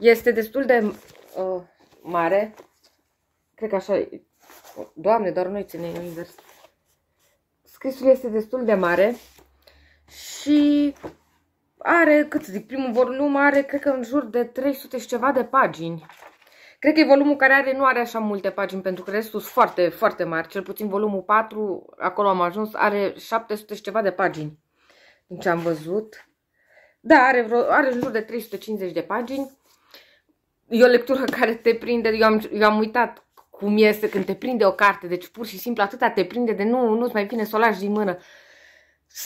Este destul de uh, mare. Cred că așa e. Doamne, doar noi ținem invers. Scrisul este destul de mare și are, cât să zic, primul volum are, cred că în jur de 300 și ceva de pagini. Cred că e volumul care are, nu are așa multe pagini, pentru că restul sunt foarte, foarte mari. Cel puțin volumul 4, acolo am ajuns, are 700 și ceva de pagini. Din ce am văzut. Da, are, vreo, are în jur de 350 de pagini e o lectură care te prinde, eu am, eu am uitat cum este când te prinde o carte, deci pur și simplu atâta te prinde de nu, nu-ți mai vine să o lași din mână.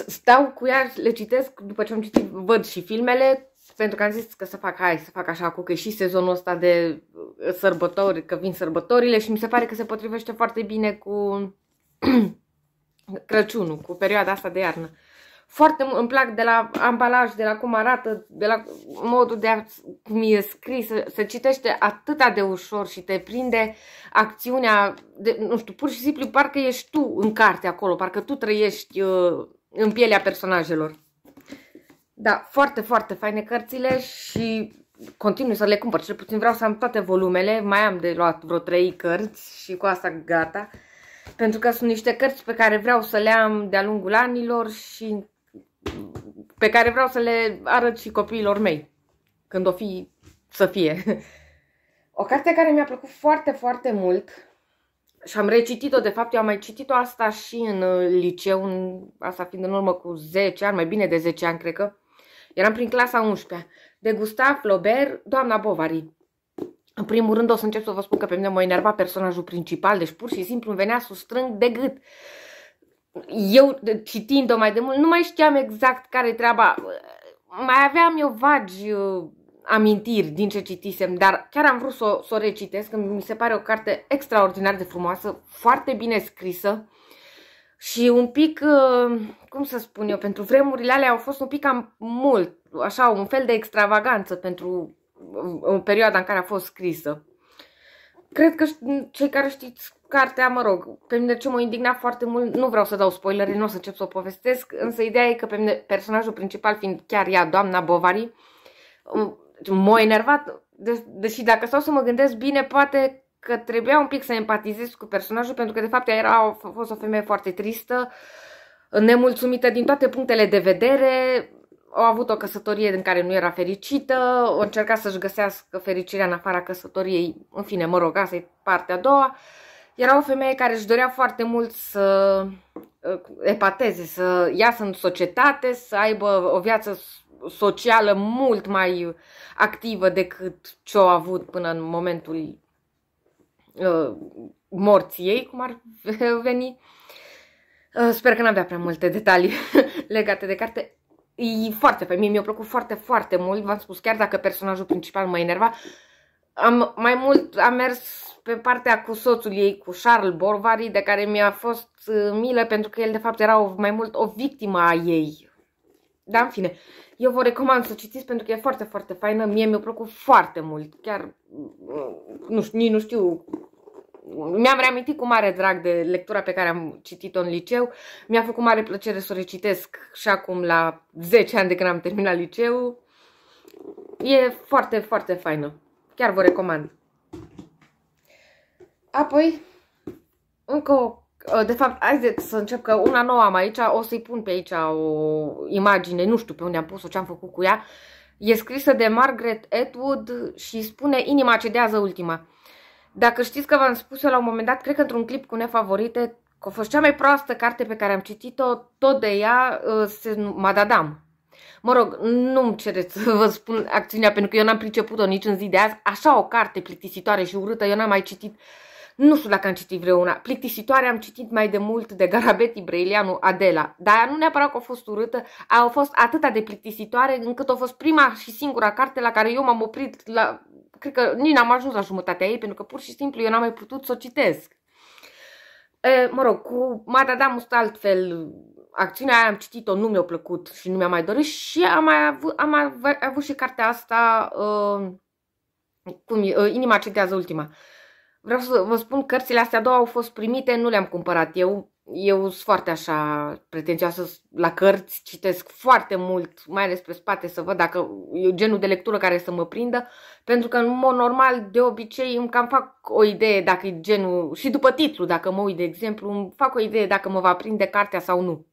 Stau cu ea, le citesc, după ce am citit, văd și filmele, pentru că am zis că să fac, hai, să fac așa, cu că și sezonul ăsta de uh, sărbători, că vin sărbătorile și mi se pare că se potrivește foarte bine cu Crăciunul, cu perioada asta de iarnă. Uh, foarte îmi plac de la ambalaj, de la cum arată, de la modul de a, cum e scris, se, se citește atât de ușor și te prinde acțiunea, de, nu știu, pur și simplu parcă ești tu în carte acolo, parcă tu trăiești uh, în pielea personajelor. Da, foarte, foarte faine cărțile și continui să le cumpăr, cel puțin vreau să am toate volumele, mai am de luat vreo trei cărți și cu asta gata. Pentru că sunt niște cărți pe care vreau să le am de-a lungul anilor și pe care vreau să le arăt și copiilor mei, când o fi să fie. O carte care mi-a plăcut foarte, foarte mult și am recitit-o, de fapt eu am mai citit-o asta și în uh, liceu, în, asta fiind în urmă cu 10 ani, mai bine de 10 ani cred că, eram prin clasa 11-a, de Gustav Flaubert, Doamna Bovary. În primul rând o să încep să vă spun că pe mine mă enerva personajul principal, deci pur și simplu îmi venea să strâng de gât. Uh, eu citind-o mai demult, nu mai știam exact care e treaba. Mai aveam eu vagi uh, amintiri din ce citisem, dar chiar am vrut să o, să o recitesc, mi se pare o carte extraordinar de frumoasă, foarte bine scrisă și un pic, uh, cum să spun eu, pentru vremurile alea au fost un pic cam mult, așa, un fel de extravaganță pentru o uh, perioada în care a fost scrisă. Cred că cei care știți cartea, mă rog, pe mine ce m-a indignat foarte mult, nu vreau să dau spoilere, nu o să încep să o povestesc, însă ideea e că pe mine, personajul principal fiind chiar ea, doamna Bovary, m-a enervat, de, deși dacă stau să mă gândesc bine, poate că trebuia un pic să empatizez cu personajul, pentru că de fapt ea era, a fost o femeie foarte tristă, nemulțumită din toate punctele de vedere, a avut o căsătorie în care nu era fericită, a încercat să-și găsească fericirea în afara căsătoriei, în fine, mă rog, asta e partea a doua. Uh, era o femeie care își dorea foarte mult să ă, epateze, să iasă în societate, să aibă o viață socială mult mai activă decât ce au avut până în momentul ă, morții ei, cum ar veni. Ă, sper că n-avea prea multe detalii legate de carte. E foarte pe mine, mi-a plăcut foarte, foarte mult. V-am spus, chiar dacă personajul principal mă enerva, uh, am, mai mult am mers pe partea cu soțul ei, cu Charles Borvari, de care mi-a fost uh, milă pentru că el de fapt era o, mai mult o victimă a ei. Dar în fine, eu vă recomand să citiți pentru că e foarte, foarte faină. Mie mi-a plăcut foarte mult. Chiar, mm, nu știu, nici nu știu mi-am reamintit cu mare drag de lectura pe care am citit-o în liceu. Mi-a făcut mare plăcere să o recitesc și acum la 10 ani de când am terminat liceu. E foarte, foarte faină. Chiar vă recomand. Apoi, încă o... Uh, de fapt, hai să încep că una nouă am aici, o să-i pun pe aici o imagine, nu știu pe unde am pus-o, ce am făcut cu ea. E scrisă de Margaret Atwood și spune Inima cedează ultima. Dacă știți că v-am spus eu la un moment dat, cred că într-un clip cu nefavorite, că a fost cea mai proastă carte pe care am citit-o, tot de ea, uh, se, Madadam, Mă rog, nu-mi cereți să vă spun acțiunea pentru că eu n-am priceput-o nici în zi de azi. Așa o carte plictisitoare și urâtă, eu n-am mai citit nu știu dacă am citit vreuna. Plictisitoare am citit mai de mult de Garabeti Brăilianu Adela, dar nu neapărat că a fost urâtă, a fost atâta de plictisitoare încât a fost prima și singura carte la care eu m-am oprit la... Cred că nici n-am ajuns la jumătatea ei, pentru că pur și simplu eu n-am mai putut să o citesc. E, mă rog, cu Madadamus altfel acțiunea aia am citit-o, nu mi-a plăcut și nu mi-a mai dorit și am mai avut, am mai avut și cartea asta, uh, cum e, uh, Inima citează ultima. Vreau să vă spun, cărțile astea două au fost primite, nu le-am cumpărat eu. Eu sunt foarte așa pretențioasă la cărți, citesc foarte mult, mai ales pe spate, să văd dacă e genul de lectură care să mă prindă, pentru că în mod normal, de obicei, îmi cam fac o idee dacă e genul, și după titlu, dacă mă uit, de exemplu, îmi fac o idee dacă mă va prinde cartea sau nu.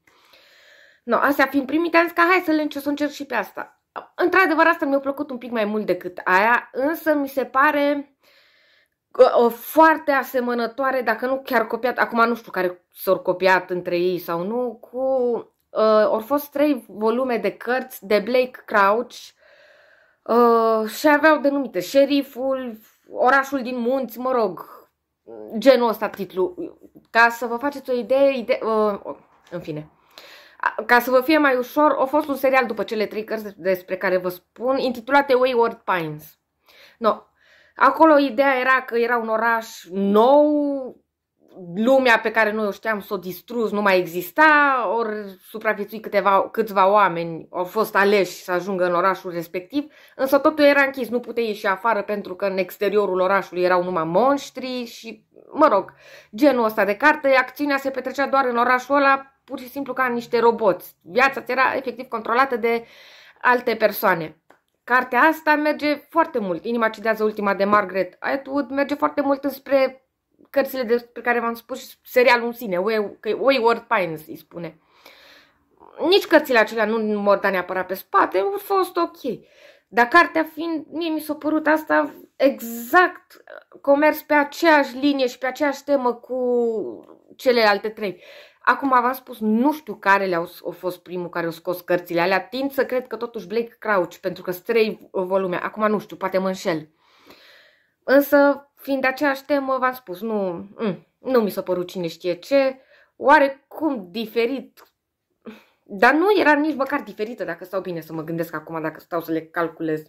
No, astea fiind primite, am zis că hai să le încerc, să încerc și pe asta. Într-adevăr, asta mi-a plăcut un pic mai mult decât aia, însă mi se pare o foarte asemănătoare, dacă nu chiar copiat, acum nu știu care s-au copiat între ei sau nu, cu ă, uh, or fost trei volume de cărți de Blake Crouch uh, și aveau denumite Șeriful, Orașul din Munți, mă rog, genul ăsta titlu. Ca să vă faceți o idee, ide- uh, în fine ca să vă fie mai ușor, a fost un serial după cele trei cărți despre care vă spun, intitulate Wayward Pines. No. Acolo ideea era că era un oraș nou, lumea pe care noi o știam s-o distrus, nu mai exista, ori supraviețui câteva, câțiva oameni, au fost aleși să ajungă în orașul respectiv, însă totul era închis, nu puteai ieși afară pentru că în exteriorul orașului erau numai monștri și, mă rog, genul ăsta de carte, acțiunea se petrecea doar în orașul ăla pur și simplu ca niște roboți. Viața ți era efectiv controlată de alte persoane. Cartea asta merge foarte mult. Inima cedează ultima de Margaret Atwood merge foarte mult înspre cărțile despre care v-am spus serialul în sine, Wayward Pines îi spune. Nici cărțile acelea nu mor neapărat pe spate, au fost ok. Dar cartea fiind, mie mi s-a părut asta exact comerț pe aceeași linie și pe aceeași temă cu celelalte trei. Acum v-am spus, nu știu care le-au au fost primul care au scos cărțile alea. Tind să cred că totuși Blake Crouch, pentru că sunt trei volume. Acum nu știu, poate mă înșel. Însă, fiind aceeași temă, v-am spus, nu, mm, nu mi s-a părut cine știe ce, oarecum diferit, dar nu era nici măcar diferită, dacă stau bine să mă gândesc acum, dacă stau să le calculez.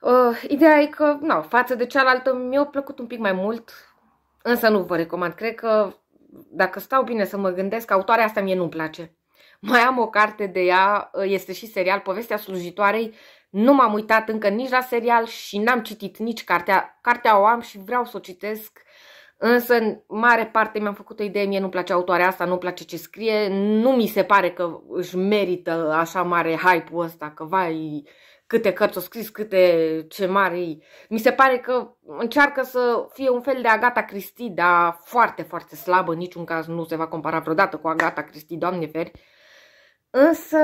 Uh, ideea e că, nu, față de cealaltă, mi-a plăcut un pic mai mult, însă nu vă recomand. Cred că dacă stau bine să mă gândesc, autoarea asta mie nu-mi place. Mai am o carte de ea, ă, este și serial, Povestea slujitoarei. Nu m-am uitat încă nici la serial și n-am citit nici cartea. Cartea o am și vreau să o citesc, însă în mare parte mi-am făcut o idee, mie nu-mi place autoarea asta, nu-mi place ce scrie, nu mi se pare că își merită așa mare hype-ul ăsta, că vai, câte cărți au scris, câte ce mari. Mi se pare că încearcă să fie un fel de Agata Cristi, dar foarte, foarte slabă, în niciun caz nu se va compara vreodată cu Agata Cristi, doamne feri. Însă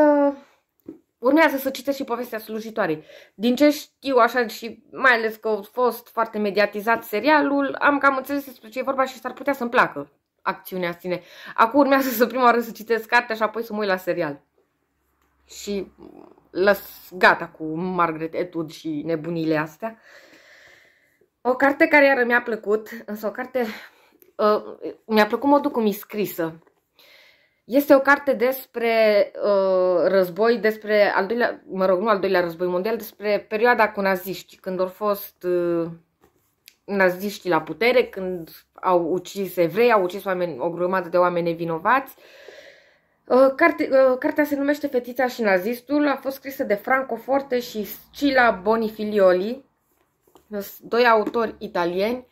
urmează să citesc și povestea slujitoarei. Din ce știu așa și mai ales că a fost foarte mediatizat serialul, am cam înțeles despre ce e vorba și s-ar putea să-mi placă acțiunea sine. Acum urmează să prima oară să citesc cartea și apoi să mă uit la serial. Și Las gata cu Margaret Atwood și nebunile astea. O carte care iară mi-a plăcut, însă o carte... Uh, mi-a plăcut modul cum e scrisă. Este o carte despre uh, război, despre al doilea, mă rog, nu al doilea război mondial, despre perioada cu naziști, când au fost uh, naziștii la putere, când au ucis evrei, au ucis oameni, o grămadă de oameni nevinovați. Uh, Uh, carte, uh, cartea se numește Fetița și nazistul, a fost scrisă de Franco Forte și Scila Bonifilioli, doi autori italieni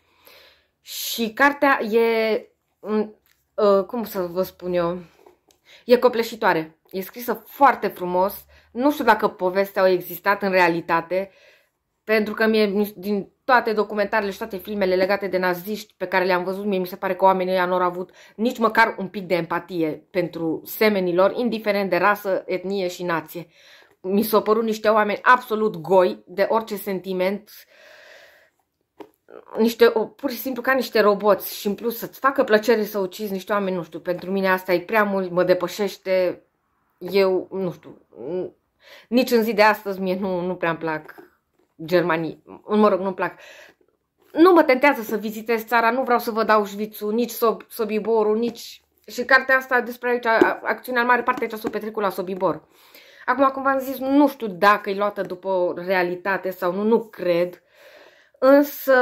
și cartea e, uh, cum să vă spun eu, e copleșitoare. E scrisă foarte frumos, nu știu dacă povestea a existat în realitate, pentru că mie din toate documentarele și toate filmele legate de naziști pe care le-am văzut, mie mi se pare că oamenii ăia nu au avut nici măcar un pic de empatie pentru semenilor, indiferent de rasă, etnie și nație. Mi s-au părut niște oameni absolut goi de orice sentiment, niște, pur și simplu ca niște roboți și în plus să-ți facă plăcere să ucizi niște oameni, nu știu, pentru mine asta e prea mult, mă depășește, eu, nu știu, nici în zi de astăzi mie nu, nu prea-mi plac Germanii. Mă rog, nu-mi plac. Nu mă tentează să vizitez țara, nu vreau să vă dau Șvițul, nici Sob Sobiborul, nici... Și cartea asta despre aici, acțiunea în mare parte aici s-o petrecut la Sobibor. Acum, cum v-am zis, nu știu dacă e luată după realitate sau nu, nu cred. Însă,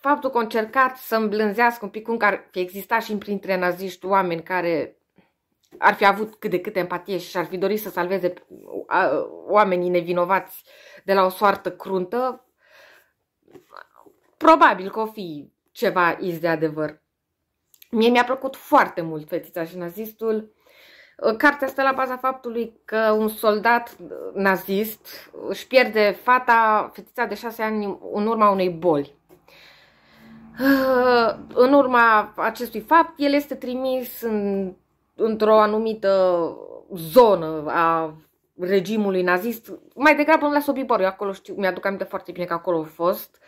faptul că au încercat să îmblânzească un pic cum ar fi existat și printre naziști oameni care ar fi avut cât de cât empatie și ar fi dorit să salveze oamenii nevinovați uh, de la o soartă cruntă, probabil că o fi ceva iz de adevăr. Mie mi-a plăcut foarte mult Fetița și nazistul. Cartea stă la baza faptului că un soldat nazist își pierde fata, fetița de șase ani, în urma unei boli. În urma acestui fapt, el este trimis în, într-o anumită zonă a regimului nazist, mai degrabă în la Sobibor, eu acolo știu, mi-aduc aminte foarte bine că acolo a fost,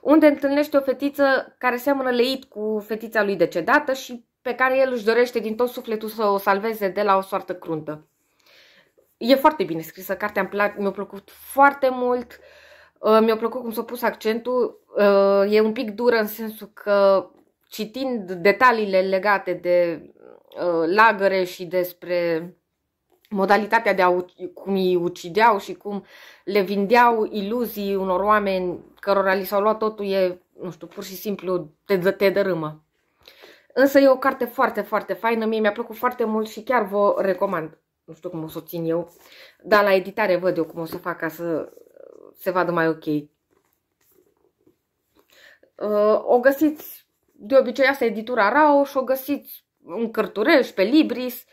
unde întâlnește o fetiță care seamănă leit cu fetița lui decedată și pe care el își dorește din tot sufletul să o salveze de la o soartă cruntă. E foarte bine scrisă, cartea mi-a plăcut foarte mult, uh, mi-a plăcut cum s-a pus accentul, uh, e un pic dură în sensul că citind detaliile legate de uh, lagăre și despre modalitatea de a, cum îi ucideau și cum le vindeau iluzii unor oameni cărora li s-au luat totul e, nu știu, pur și simplu te, te dărâmă. Însă e o carte foarte, foarte faină, mie mi-a plăcut foarte mult și chiar vă recomand. Nu știu cum o să o țin eu, dar la editare văd eu cum o să fac ca să se vadă mai ok. Uh, o găsiți, de obicei asta e editura RAO și o găsiți în Cărturești, pe Libris,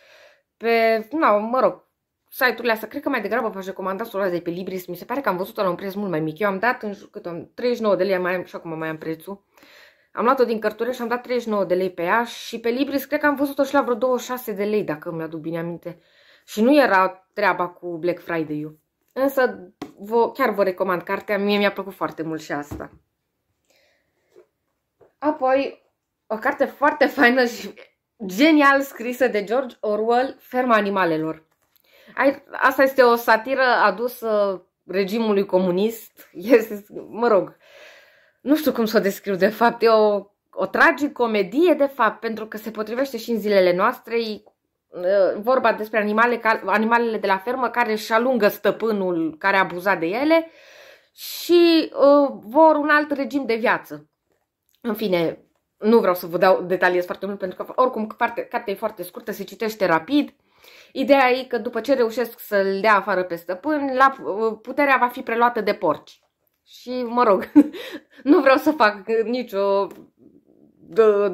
pe, nu, mă rog, site-urile astea, cred că mai degrabă v-aș recomanda să o luați de pe Libris, mi se pare că am văzut-o la un preț mult mai mic. Eu am dat în jur, cât am, 39 de lei, mai am, și acum mai am prețul. Am luat-o din cărtură și am dat 39 de lei pe ea și pe Libris cred că am văzut-o și la vreo 26 de lei, dacă mi-aduc bine aminte. Și nu era treaba cu Black Friday-ul. Însă vă, chiar vă recomand cartea, mie mi-a plăcut foarte mult și asta. Apoi, o carte foarte faină și genial scrisă de George Orwell, Ferma animalelor. Asta este o satiră adusă regimului comunist. Este, mă rog, nu știu cum să o descriu de fapt. E o, o tragicomedie de fapt, pentru că se potrivește și în zilele noastre. E vorba despre animale, animalele de la fermă care își alungă stăpânul care a abuzat de ele și uh, vor un alt regim de viață. În fine, nu vreau să vă dau detalii foarte mult, pentru că oricum parte, cartea e foarte scurtă, se citește rapid. Ideea e că după ce reușesc să-l dea afară pe stăpân, la, uh, puterea va fi preluată de porci. Și, mă rog, nu vreau să fac nicio... Uh,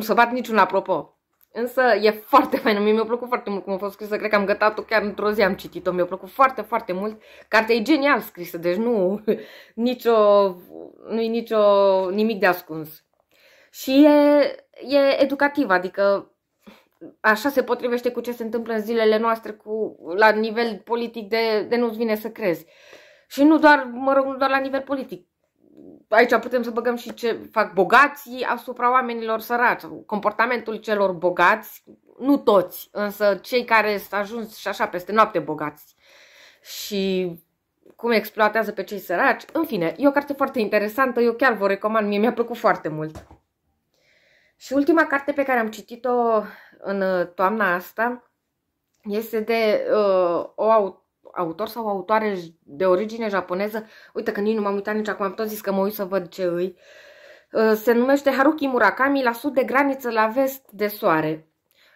să bat niciun apropo. Însă e foarte faină, mi-a plăcut foarte mult cum a fost scrisă, cred că am gătat-o chiar într-o zi am citit-o, mi-a plăcut foarte, foarte mult. Cartea e genial scrisă, deci nu nicio, nu e nicio, nimic de ascuns. Și e, e educativ, adică așa se potrivește cu ce se întâmplă în zilele noastre cu, la nivel politic de, de nu-ți vine să crezi. Și nu doar, mă rog, nu doar la nivel politic, aici putem să băgăm și ce fac bogații asupra oamenilor săraci, comportamentul celor bogați, nu toți, însă cei care s-au ajuns și așa peste noapte bogați și cum exploatează pe cei săraci. În fine, e o carte foarte interesantă, eu chiar vă recomand, mie mi-a plăcut foarte mult. Și ultima carte pe care am citit-o în toamna asta este de uh, o autor autor sau autoare de origine japoneză. Uite că nici nu m-am uitat nici acum, am tot zis că mă uit să văd ce îi. Uh, se numește Haruki Murakami, la sud de graniță, la vest de soare.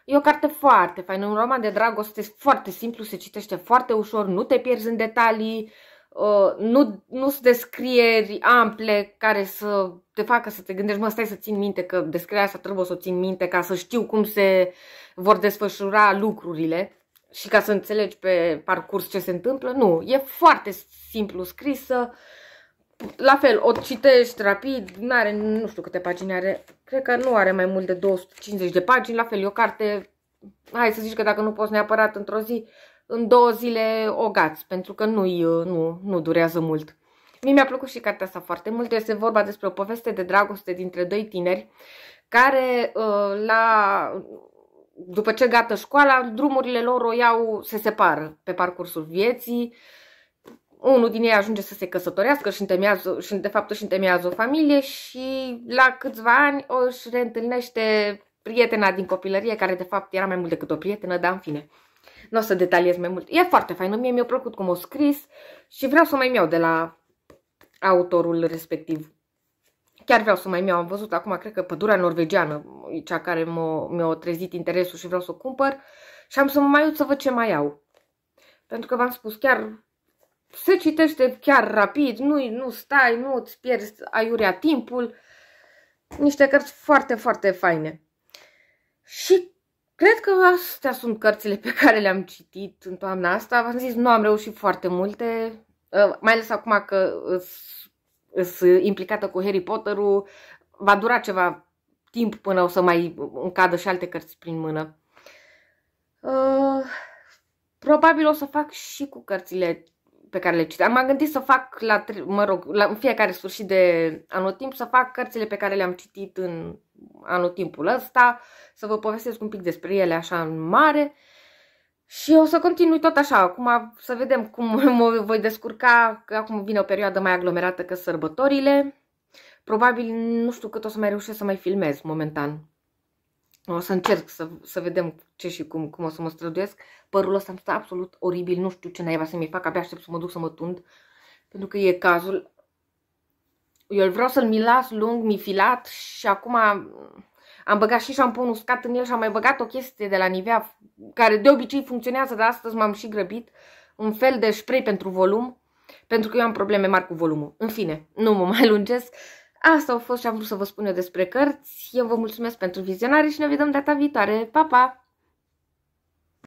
E o carte foarte faină, un roman de dragoste foarte simplu, se citește foarte ușor, nu te pierzi în detalii, uh, nu, nu sunt descrieri ample care să te facă să te gândești, mă, stai să țin minte că descrierea asta trebuie să o țin minte ca să știu cum se vor desfășura lucrurile și ca să înțelegi pe parcurs ce se întâmplă. Nu, e foarte simplu scrisă. La fel, o citești rapid, Nu are nu știu câte pagini are, cred că nu are mai mult de 250 de pagini, la fel, e o carte, hai să zici că dacă nu poți neapărat într-o zi, în două zile o gați, pentru că nu, nu, nu durează mult. Mie mi-a plăcut și cartea asta foarte mult, este vorba despre o poveste de dragoste dintre doi tineri care uh, la după ce gata școala, drumurile lor o iau, se separă pe parcursul vieții. Unul din ei ajunge să se căsătorească și, întemează, și de fapt își întemeiază o familie și la câțiva ani o își reîntâlnește prietena din copilărie, care de fapt era mai mult decât o prietenă, dar în fine. Nu o să detaliez mai mult. E foarte faină, mie mi-a plăcut cum o scris și vreau să mai iau de la autorul respectiv. Chiar vreau să mai mi Am văzut acum, cred că pădurea norvegiană e cea care mi-a trezit interesul și vreau să o cumpăr. Și am să mă mai uit să văd ce mai au. Pentru că v-am spus, chiar se citește chiar rapid, nu, nu stai, nu îți pierzi aiurea timpul. Niște cărți foarte, foarte faine. Și cred că astea sunt cărțile pe care le-am citit în toamna asta. V-am zis, nu am reușit foarte multe, uh, mai ales acum că uh, sunt implicată cu Harry Potter-ul, va dura ceva timp până o să mai încadă și alte cărți prin mână. Uh, probabil o să fac și cu cărțile pe care le citeam. M-am gândit să fac, la, mă rog, la, fiecare sfârșit de anotimp, să fac cărțile pe care le-am citit în anotimpul ăsta, să vă povestesc un pic despre ele așa în mare. Uh, și o să continui tot așa, acum să vedem cum mă voi descurca, că acum vine o perioadă mai aglomerată că sărbătorile. Probabil nu știu cât o să mai reușesc să mai filmez momentan. O să încerc să, să vedem ce și cum, cum o să mă străduiesc. Părul ăsta îmi stă absolut oribil, nu știu ce naiba să-mi fac, abia aștept să mă duc să mă tund, pentru că e cazul. Eu vreau să-l mi las lung, mi filat și acum am băgat și șampon uscat în el și am mai băgat o chestie de la Nivea, care de obicei funcționează, dar astăzi m-am și grăbit. Un fel de spray pentru volum, pentru că eu am probleme mari cu volumul. În fine, nu mă mai lungesc. Asta a fost ce am vrut să vă spun eu despre cărți. Eu vă mulțumesc pentru vizionare și ne vedem data viitoare. Pa, pa!